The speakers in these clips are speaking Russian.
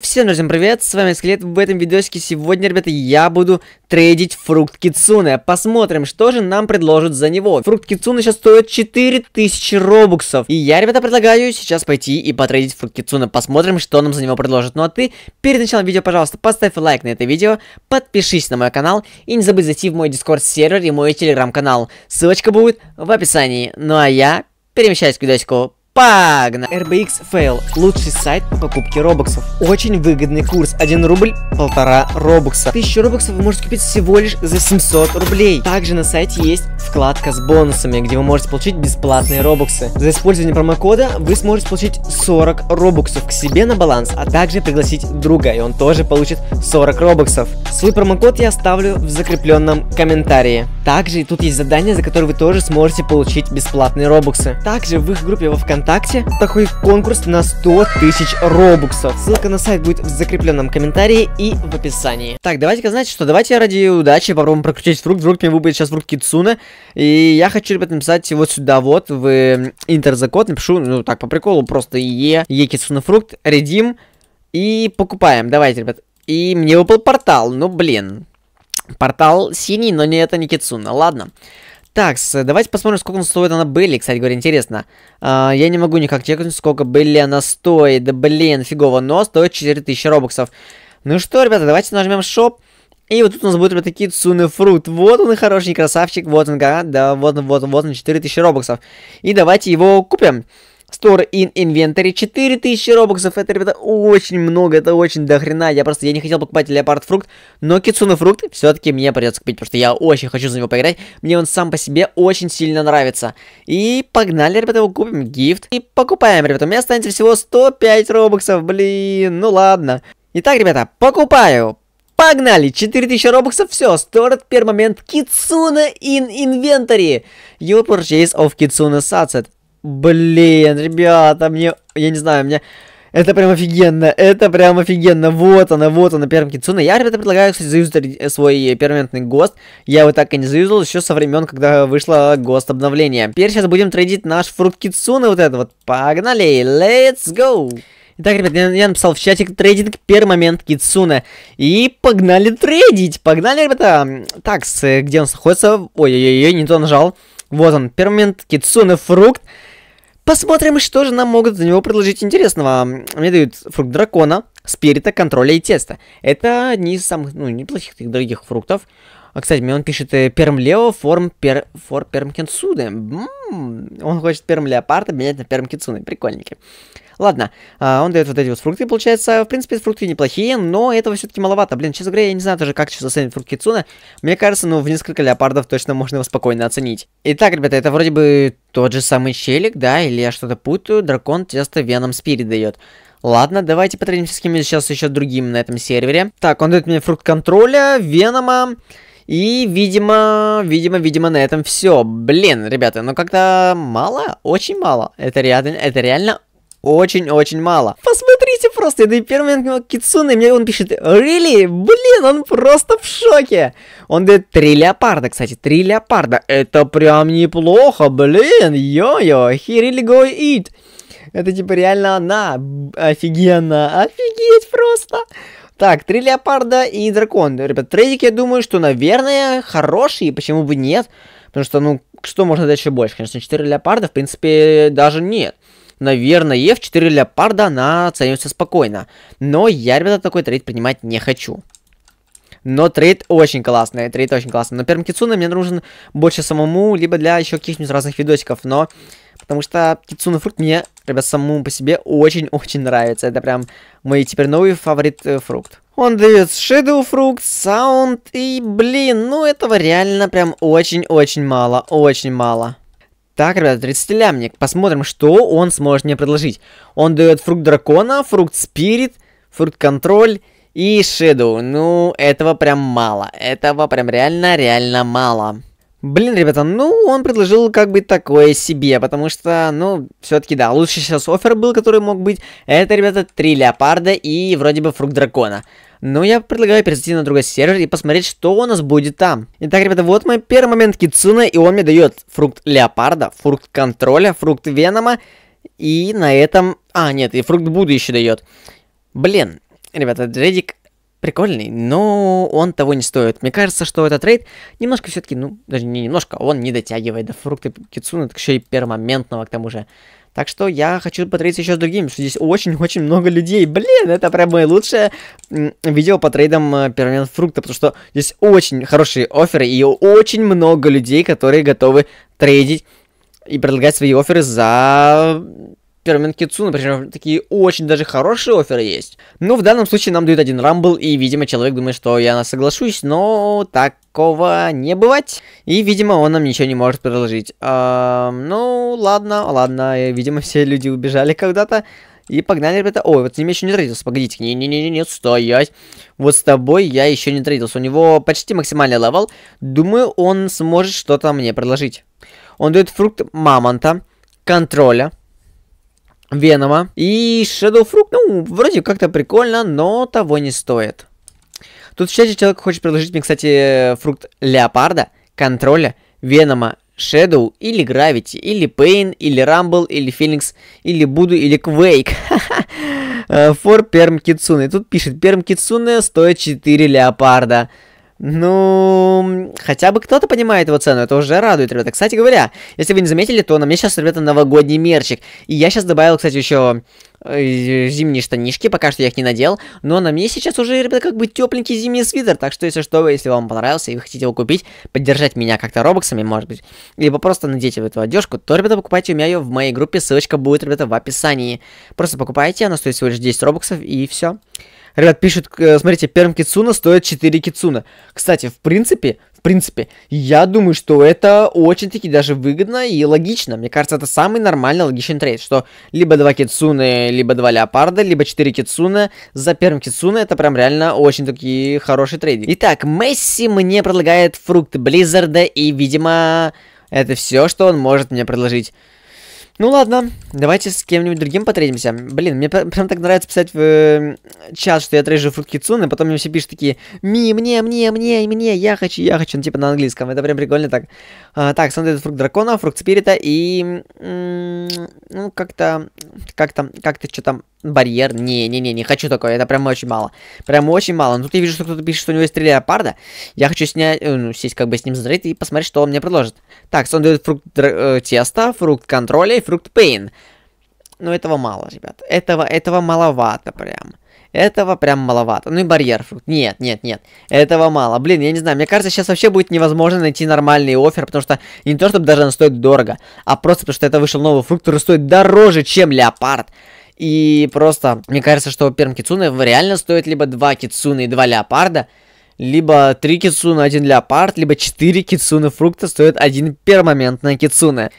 Всем друзьям привет, с вами Скелет, в этом видосике сегодня, ребята, я буду трейдить фрукт Кицуне. Посмотрим, что же нам предложат за него. Фрукт Кицуне сейчас стоит 4000 робуксов. И я, ребята, предлагаю сейчас пойти и потрейдить фрукт Кицуне, посмотрим, что нам за него предложат. Ну а ты, перед началом видео, пожалуйста, поставь лайк на это видео, подпишись на мой канал и не забудь зайти в мой дискорд сервер и мой телеграм-канал. Ссылочка будет в описании. Ну а я перемещаюсь к видосику, Погнали! RBX Fail – лучший сайт по покупке робоксов. Очень выгодный курс. 1 рубль – полтора робокса. 1000 робоксов вы можете купить всего лишь за 700 рублей. Также на сайте есть вкладка с бонусами, где вы можете получить бесплатные робоксы. За использование промокода вы сможете получить 40 робоксов к себе на баланс, а также пригласить друга, и он тоже получит 40 робоксов. Свой промокод я оставлю в закрепленном комментарии. Также тут есть задания, за которые вы тоже сможете получить бесплатные робоксы. Также в их группе во ВКонтакте ВКонтакте, такой конкурс на 100 тысяч робуксов. Ссылка на сайт будет в закрепленном комментарии и в описании. Так, давайте-ка, знаете что, давайте ради удачи попробуем прокрутить фрукт. Вдруг мне выпадет сейчас фрукт Кицуна. И я хочу, ребят, написать вот сюда вот в интер интерзакод. Напишу, ну так, по приколу, просто Е, Е Кицуна фрукт, редим и покупаем. Давайте, ребят. И мне выпал портал, ну блин. Портал синий, но не это не Кицуна, ладно. Ладно. Так, давайте посмотрим, сколько стоит она были. Кстати говоря, интересно. А, я не могу никак чекнуть, сколько были она стоит. Да блин, фигово, но стоит 4000 робоксов. Ну что, ребята, давайте нажмем шоп. И вот тут у нас будут, ребята, такие Цуны Фрут. Вот он и хороший красавчик, вот он, да, вот он, вот он, вот он, 4000 робоксов. И давайте его купим. Store in Inventory 4000 робоксов. Это, ребята, очень много, это очень дохрена. Я просто, я не хотел покупать леопард фрукт, но кицуна фрукт все-таки мне придется купить, потому что я очень хочу за него поиграть. Мне он сам по себе очень сильно нравится. И погнали, ребята, его купим, гифт. И покупаем, ребята. У меня останется всего 105 робоксов, блин, ну ладно. Итак, ребята, покупаю. Погнали! 4000 робоксов, все, сторт, первый момент, Kitsune in Inventory. Your purchase of Kitsune Sunset. Блин, ребята, мне... Я не знаю, мне... Это прям офигенно, это прям офигенно. Вот она, вот она, первым кинцуна. Я, ребята, предлагаю, кстати, заюзать свой перманентный ГОСТ. Я его так и не заюзал еще со времен, когда вышло ГОСТ обновление. Теперь сейчас будем трейдить наш фрукт кинцуна, вот это вот. Погнали, let's go! Итак, ребят, я, я написал в чатик трейдинг пермамент Кицуна. И погнали трейдить, погнали, ребята. Так, где он находится? Ой-ой-ой, не то нажал. Вот он, пермамент Кицуна фрукт. Посмотрим, что же нам могут за него предложить интересного. Мне дают фрукт дракона, спирита, контроля и теста. Это одни из самых, ну, неплохих таких других фруктов. А, кстати, мне он пишет э, Пермлео форм пер... фор Пермкинсуны. М-м, он хочет Перм Леопарда менять на Пермкинсуды. Прикольненько. Ладно, а, он дает вот эти вот фрукты, получается. В принципе, фрукты неплохие, но этого все-таки маловато. Блин, честно говоря, я не знаю даже, как сейчас оценить фрукт Кицуна. Мне кажется, ну, в несколько леопардов точно можно его спокойно оценить. Итак, ребята, это вроде бы тот же самый челик, да? Или я что-то путаю? Дракон тесто Веном Спирит дает. Ладно, давайте потренируемся с кем-нибудь сейчас еще другим на этом сервере. Так, он дает мне фрукт контроля, Венома... И, видимо, видимо, видимо, на этом все. Блин, ребята, ну как-то мало, очень мало. Это реально, это реально очень-очень мало. Посмотрите просто, это первый перманентного Китсуны, мне он пишет, really? Блин, он просто в шоке. Он дает три леопарда, кстати, три леопарда. Это прям неплохо, блин, йо-йо, here really go eat. Это типа реально она, офигенно, офигеть просто. Так, три леопарда и дракон. Ребят, трейдики, я думаю, что, наверное, хороший, почему бы нет? Потому что, ну, что можно дать еще больше? Конечно, четыре леопарда, в принципе, даже нет наверное, F4 леопарда она оценивается спокойно. Но я, ребята, такой трейд принимать не хочу. Но трейд очень классный, трейд очень классный. Но первым Кицуна мне нужен больше самому, либо для еще каких-нибудь разных видосиков, но... Потому что Кицуна фрукт мне, ребят, самому по себе очень-очень нравится. Это прям мой теперь новый фаворит э, фрукт. Он дает Shadow Fruit, Sound и, блин, ну этого реально прям очень-очень мало, очень мало. Так, ребят, 30-лямник. Посмотрим, что он сможет мне предложить. Он дает фрукт дракона, фрукт спирит, фрукт контроль и шеду. Ну, этого прям мало. Этого прям реально-реально мало. Блин, ребята, ну, он предложил как бы такое себе, потому что, ну, все-таки да, лучший сейчас офер был, который мог быть. Это, ребята, три леопарда и вроде бы фрукт дракона. Но я предлагаю перейти на другой сервер и посмотреть, что у нас будет там. Итак, ребята, вот мой первый момент Кицуна, и он мне дает фрукт леопарда, фрукт контроля, фрукт венома, и на этом... А, нет, и фрукт Будды еще дает. Блин, ребята, Дредик прикольный, но он того не стоит. Мне кажется, что этот рейд немножко все-таки, ну, даже не немножко, а он не дотягивает до фрукты Кицуна, так еще и пермоментного к тому же. Так что я хочу потрейдиться еще с другими, что здесь очень-очень много людей. Блин, это прям мое лучшее видео по трейдам э, пермомент фрукта, потому что здесь очень хорошие оферы и очень много людей, которые готовы трейдить и предлагать свои оферы за Spearman Kitsune, причем такие очень даже хорошие оферы есть. Но ну, в данном случае нам дают один рамбл, и, видимо, человек думает, что я на соглашусь, но такого не бывать. И, видимо, он нам ничего не может предложить. А, ну, ладно, ладно, видимо, все люди убежали когда-то. И погнали, ребята. Ой, вот с ним еще не трейдился. Погодите, не-не-не-не, стоять. Вот с тобой я еще не трейдился. У него почти максимальный левел. Думаю, он сможет что-то мне предложить. Он дает фрукт мамонта, контроля, Венома. И Shadowfruit, ну, вроде как-то прикольно, но того не стоит. Тут в чате человек хочет предложить мне, кстати, фрукт Леопарда, Контроля, Венома, Shadow или Gravity, или Pain, или Rumble, или Phoenix, или Буду, или Quake. Э, For Perm Kitsune. Тут пишет, Perm Kitsune стоит 4 леопарда. Ну, хотя бы кто-то понимает его цену, это уже радует, ребята. Кстати говоря, если вы не заметили, то на мне сейчас, ребята, новогодний мерчик. И я сейчас добавил, кстати, еще э, зимние штанишки, пока что я их не надел, но на мне сейчас уже, ребята, как бы тепленький зимний свитер, так что, если что, если вам понравился и вы хотите его купить, поддержать меня как-то робоксами, может быть, либо просто надеть эту одежку, то, ребята, покупайте у меня ее в моей группе, ссылочка будет, ребята, в описании. Просто покупайте, она стоит всего лишь 10 робоксов и все. Ребят, пишут, э, смотрите, перм кицуна стоит 4 кицуна. Кстати, в принципе, в принципе, я думаю, что это очень-таки даже выгодно и логично. Мне кажется, это самый нормальный логичный трейд, что либо 2 кицуны, либо 2 леопарда, либо 4 кицуна за перм кицуна. Это прям реально очень-таки хороший трейд. Итак, Месси мне предлагает фрукт Близзарда и, видимо, это все, что он может мне предложить. Ну ладно, давайте с кем-нибудь другим потрейдимся. Блин, мне прям так нравится писать в э, чат, что я трейджу фрукт Кицуна, потом мне все пишут такие «Ми, мне, мне, мне, мне, я хочу, я хочу», ну типа на английском, это прям прикольно так. А, так, смотрит фрукт дракона, фрукт спирита и... ну как-то... как-то... как-то что там... Барьер. Не-не-не, не хочу такое. Это прям очень мало. Прям очень мало. Но ну, тут я вижу, что кто-то пишет, что у него есть три леопарда. Я хочу снять, э, ну, сесть как бы с ним смотреть и посмотреть, что он мне предложит. Так, он дает фрукт э, теста, фрукт контроля и фрукт пейн. ну этого мало, ребят. Этого, этого маловато прям. Этого прям маловато. Ну и барьер фрукт. Нет, нет, нет. Этого мало. Блин, я не знаю. Мне кажется, сейчас вообще будет невозможно найти нормальный офер, потому что не то, чтобы даже он стоит дорого, а просто потому, что это вышел новый фрукт, который стоит дороже, чем леопард. И просто, мне кажется, что перм кицуны реально стоит либо два кицуны и два леопарда, либо три кицуны, один леопард, либо четыре кицуны фрукта стоит 1 на кицуны.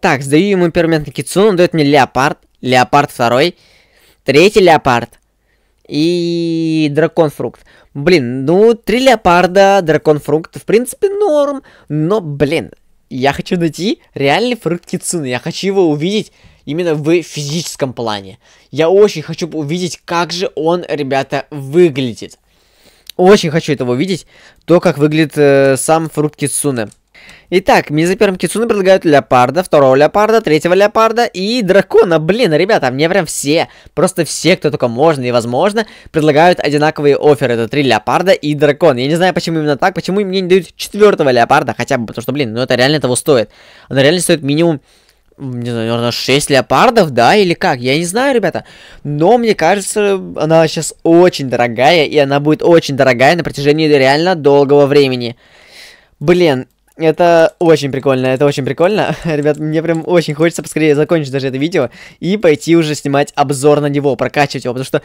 Так, сдаю ему пермаментный кицуну, он дает мне леопард, леопард второй, третий леопард и дракон фрукт. Блин, ну, три леопарда, дракон фрукт, в принципе, норм, но, блин, я хочу найти реальный фрукт кицуны, я хочу его увидеть именно в физическом плане. Я очень хочу увидеть, как же он, ребята, выглядит. Очень хочу этого увидеть, то, как выглядит э, сам фрукт Кицуне. Итак, мне за первым Кицуне предлагают леопарда, второго леопарда, третьего леопарда и дракона. Блин, ребята, мне прям все, просто все, кто только можно и возможно, предлагают одинаковые оферы. Это три леопарда и дракон. Я не знаю, почему именно так, почему мне не дают четвертого леопарда хотя бы, потому что, блин, ну это реально того стоит. Она реально стоит минимум не знаю, наверное, 6 леопардов, да, или как, я не знаю, ребята. Но мне кажется, она сейчас очень дорогая, и она будет очень дорогая на протяжении реально долгого времени. Блин, это очень прикольно, это очень прикольно. Ребят, мне прям очень хочется поскорее закончить даже это видео и пойти уже снимать обзор на него, прокачивать его, потому что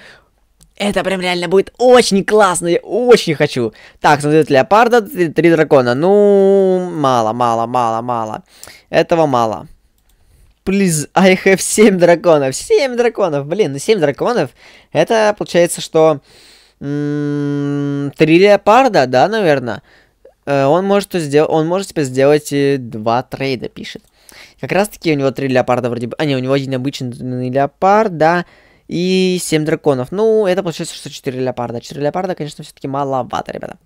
это прям реально будет очень классно, я очень хочу. Так, создает леопарда, три дракона. Ну, мало, мало, мало, мало. Этого мало please, I have 7 драконов. 7 драконов, блин, 7 ну, драконов. Это получается, что... Три леопарда, да, наверное. Э, он может, сдел... он может тебе сделать э, два трейда, пишет. Как раз таки у него три леопарда вроде бы. А, не, у него один обычный леопард, да. И семь драконов. Ну, это получается, что четыре леопарда. Четыре леопарда, конечно, все-таки маловато, ребята.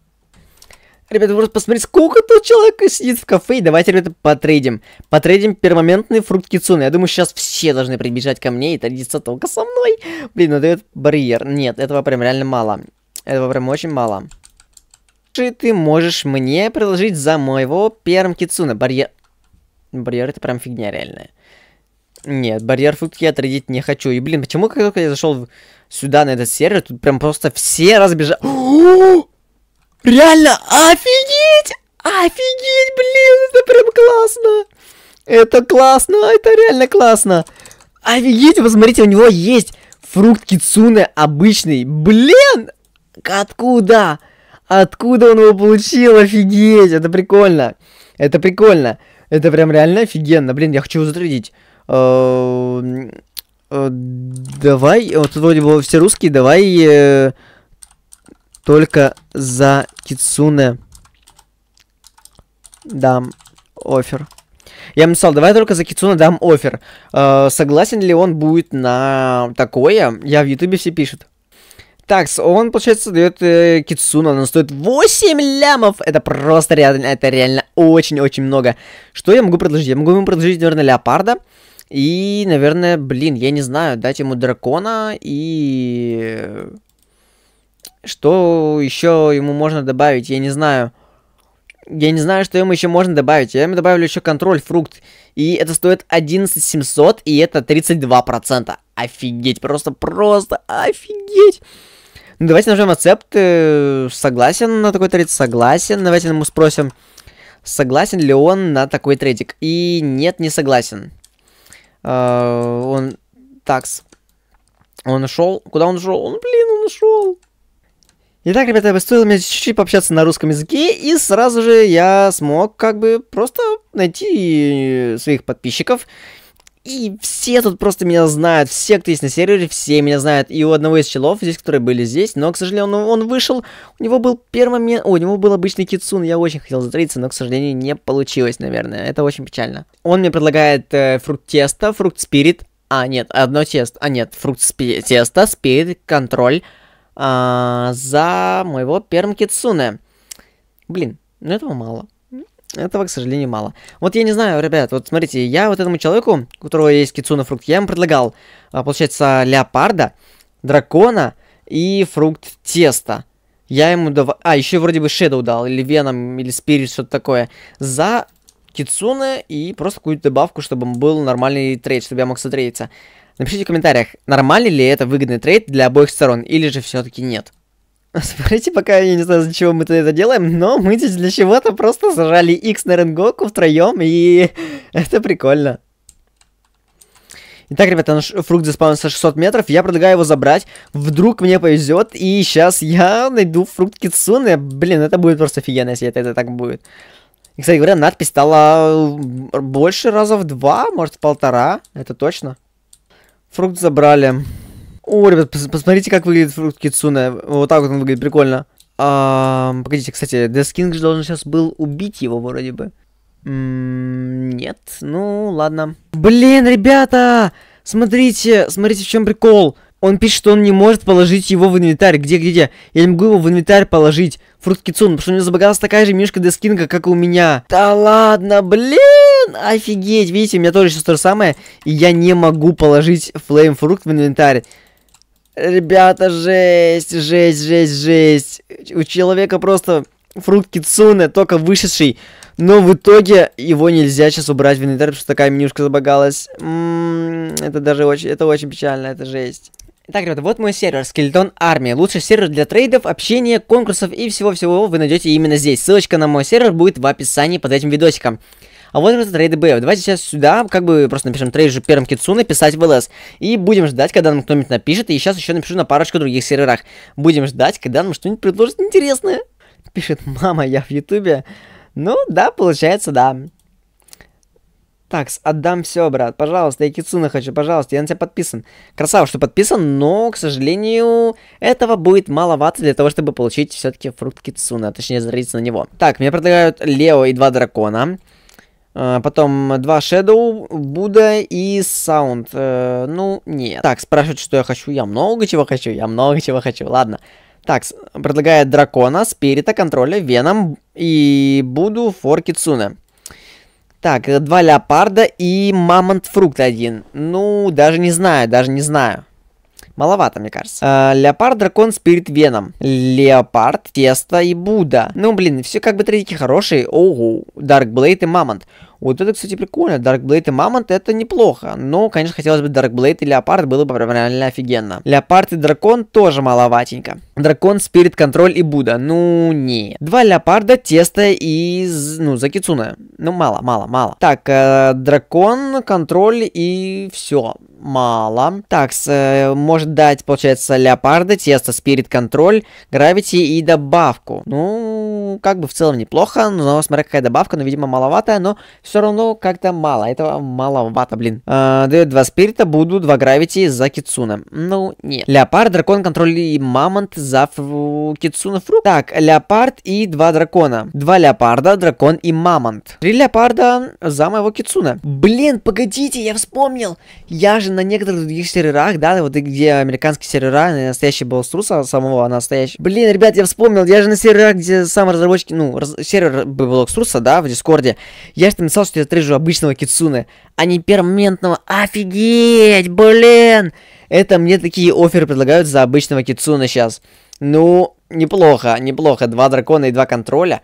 Ребята, просто посмотрите, сколько тут человек сидит в кафе. И давайте, ребята, потрейдим. Потрейдим пермоментный фрукт кицуны. Я думаю, сейчас все должны прибежать ко мне и трейдиться только со мной. Блин, ну дает барьер. Нет, этого прям реально мало. Этого прям очень мало. Что ты можешь мне предложить за моего перм кицуна? Барьер... Барьер это прям фигня реальная. Нет, барьер фрукт я трейдить не хочу. И блин, почему как только я зашел сюда на этот сервер, тут прям просто все разбежали. Реально, офигеть! Офигеть, блин, это прям классно! Это классно, это реально классно! Офигеть, посмотрите, у него есть фрукт кицуны обычный. Блин, откуда? Откуда он его получил? Офигеть, это прикольно. Это прикольно. Это прям реально офигенно. Блин, я хочу его затрудить. Эм, э, давай, вот вроде бы все русские, давай... Э, только за китсуне дам офер. Я ему написал, давай только за Кицуна дам офер. Э, согласен ли он будет на такое? Я в Ютубе все пишет. Так, он, получается, дает э, Кицуна, она стоит 8 лямов. Это просто реально, это реально очень-очень много. Что я могу предложить? Я могу ему предложить, наверное, леопарда. И, наверное, блин, я не знаю, дать ему дракона и... Что еще ему можно добавить, я не знаю. Я не знаю, что ему еще можно добавить. Я ему добавлю еще контроль, фрукт. И это стоит 11 700, и это 32%. Офигеть, просто, просто офигеть. Ну, давайте нажмем рецепт. Э, согласен на такой трейд? Согласен. Давайте ему спросим, согласен ли он на такой трейдик. И нет, не согласен. Uh, он... Такс. Он ушел. Куда он ушел? Он, блин, он ушел. Итак, ребята, стоило мне чуть-чуть пообщаться на русском языке, и сразу же я смог как бы просто найти своих подписчиков. И все тут просто меня знают, все, кто есть на сервере, все меня знают. И у одного из челов здесь, которые были здесь, но, к сожалению, он, он вышел, у него был первый момент, у него был обычный кицун, я очень хотел затриться, но, к сожалению, не получилось, наверное, это очень печально. Он мне предлагает э, фрукт теста, фрукт спирит, а, нет, одно тесто, а, нет, фрукт спи тесто, спирит, контроль, а, за моего первым Китсуне. Блин, ну этого мало. Этого, к сожалению, мало. Вот я не знаю, ребят, вот смотрите, я вот этому человеку, у которого есть кицуна фрукт, я ему предлагал, а, получается, леопарда, дракона и фрукт теста. Я ему давал... А, еще вроде бы Shadow дал, или Веном, или Спирит, что-то такое. За кицуна и просто какую-то добавку, чтобы был нормальный трейд, чтобы я мог сотрейдиться. Напишите в комментариях, нормальный ли это выгодный трейд для обоих сторон, или же все-таки нет. Смотрите, пока я не знаю, зачем мы это делаем, но мы здесь для чего-то просто сажали X на Ренгоку втроем, и это прикольно. Итак, ребята, наш фрукт заспаунился 600 метров, я предлагаю его забрать, вдруг мне повезет, и сейчас я найду фрукт Китсуны, блин, это будет просто офигенно, если это, это так будет. И, кстати говоря, надпись стала больше раза в два, может в полтора, это точно. Фрукт забрали. О, ребят, пос посмотрите, как выглядит фрукт Кицуне. Вот так вот он выглядит, прикольно. А, погодите, кстати, Дескинг же должен сейчас был убить его вроде бы. М-м, нет, ну ладно. Блин, ребята, смотрите, смотрите, в чем прикол. Он пишет, что он не может положить его в инвентарь. Где, где, где? Я не могу его в инвентарь положить. Фрукт Кицун, потому что у него забагалась такая же мишка Дескинга, как и у меня. Да ладно, блин! офигеть, видите, у меня тоже сейчас то же самое, и я не могу положить флеймфрукт в инвентарь. Ребята, жесть, жесть, жесть, жесть. У человека просто фрукт кицуне, только вышедший. Но в итоге его нельзя сейчас убрать в инвентарь, потому что такая менюшка забагалась. М м-м, -м -м, это даже очень, это очень печально, это жесть. Так, ребята, вот мой сервер Скелетон Армия. Лучший сервер для трейдов, общения, конкурсов и всего-всего вы найдете именно здесь. Ссылочка на мой сервер будет в описании под этим видосиком. А вот это трейд БФ. Давайте сейчас сюда, как бы просто напишем трейд же первым Китсуны, писать в ЛС. И будем ждать, когда нам кто-нибудь напишет. И сейчас еще напишу на парочку других серверах. Будем ждать, когда нам что-нибудь предложат интересное. Пишет, мама, я в Ютубе. Ну, да, получается, да. Так, отдам все, брат. Пожалуйста, я Кицуна хочу, пожалуйста, я на тебя подписан. Красава, что подписан, но, к сожалению, этого будет маловато для того, чтобы получить все-таки фрукт Кицуна, точнее, зарядиться на него. Так, мне предлагают Лео и два дракона. А, потом два Shadow, Будда и Sound. Э, ну, нет. Так, спрашивают, что я хочу. Я много чего хочу, я много чего хочу. Ладно. Так, предлагает Дракона, Спирита, Контроля, Веном и Буду Фор Китсуне. Так, э, два Леопарда и Мамонт Фрукт один. Ну, даже не знаю, даже не знаю. Маловато, мне кажется. А, леопард, Дракон, Спирит, Веном. Леопард, Тесто и буда. Ну, блин, все как бы третики хорошие. Оу, Дарк Блейд и Мамонт. Вот это, кстати, прикольно. Darkblade и Мамонт это неплохо. Но, конечно, хотелось бы Darkblade и Леопард было бы реально офигенно. Леопард и Дракон тоже маловатенько. Дракон, Спирит, Контроль и Буда. Ну, не. Два Леопарда, Тесто и, ну, Закицуна. Ну, мало, мало, мало. Так, э, Дракон, Контроль и все мало. Так, с, э, может дать, получается, леопарда, тесто, спирит, контроль, гравити и добавку. Ну, как бы в целом неплохо, но смотря какая добавка, но, видимо, маловатая, но все равно как-то мало, этого маловато, блин. Э, дает два спирита, буду два гравити за Кицуна. Ну, нет. Леопард, дракон, контроль и мамонт за фру... Кицуна Фру. Так, леопард и два дракона. Два леопарда, дракон и мамонт. Три леопарда за моего Кицуна. Блин, погодите, я вспомнил. Я же на некоторых других серверах, да, вот где американские сервера, настоящий был Струса, самого настоящего. Блин, ребят, я вспомнил, я же на серверах, где сам раз разработчики, ну, раз, сервер был Экструрса, да, в Дискорде, я же написал, что я трежу обычного Кицуны, а не перманентного. Офигеть, блин! Это мне такие оферы предлагают за обычного Кицуна сейчас. Ну, неплохо, неплохо. Два дракона и два контроля.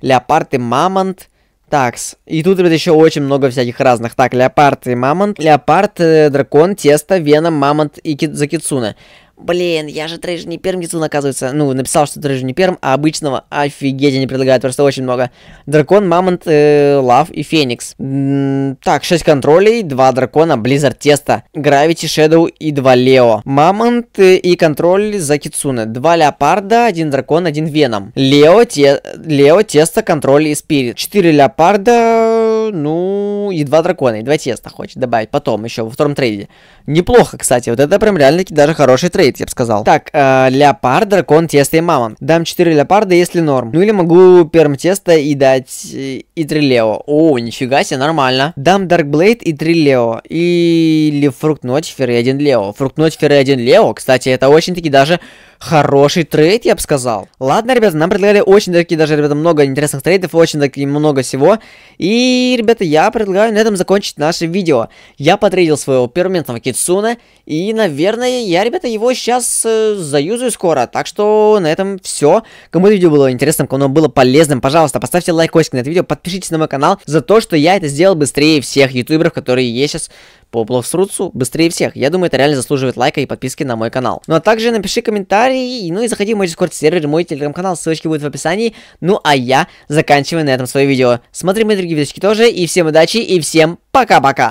Леопард и мамонт. Такс. И тут, ребят, еще очень много всяких разных. Так, леопард и мамонт. Леопард, э, дракон, тесто, вена мамонт и ки- закицуна. Блин, я же трейджер не перм Гицун, оказывается. Ну, написал, что трейджер не перм, а обычного офигеть они предлагают, просто очень много. Дракон, Мамонт, э, Лав и Феникс. М -м так, 6 контролей, 2 дракона, Близзард, теста, Гравити, Шэдоу и 2 Лео. Мамонт э, и контроль за Кицуны. 2 Леопарда, 1 дракон, 1 Веном. Лео, те Лео теста, контроль и Спирит. 4 Леопарда, ну, и два дракона, и два теста хочет добавить потом, еще во втором трейде. Неплохо, кстати, вот это прям реально даже хороший трейд, я бы сказал. Так, э, леопард, дракон, тесто и мамон. Дам 4 леопарда, если норм. Ну или могу перм тесто и дать э, и 3 лео. О, нифига себе, нормально. Дам даркблейд и 3 лео. Или фрукт ночфер и 1 лео. Фрукт ночфер и 1 лео, кстати, это очень-таки даже Хороший трейд, я бы сказал. Ладно, ребята, нам предлагали очень такие даже, ребята, много интересных трейдов, очень таки много всего. И, ребята, я предлагаю на этом закончить наше видео. Я потрейдил своего перманентного Китсуна, и, наверное, я, ребята, его сейчас э, заюзаю скоро. Так что на этом все. Кому это видео было интересным, кому оно было полезным, пожалуйста, поставьте лайк, лайкосик на это видео, подпишитесь на мой канал за то, что я это сделал быстрее всех ютуберов, которые есть сейчас по Бловсрутсу быстрее всех. Я думаю, это реально заслуживает лайка и подписки на мой канал. Ну а также напиши комментарий, ну и заходи в мой дискорд сервер, мой телеграм-канал, ссылочки будут в описании. Ну а я заканчиваю на этом свое видео. Смотри мои другие видосики тоже, и всем удачи, и всем пока-пока.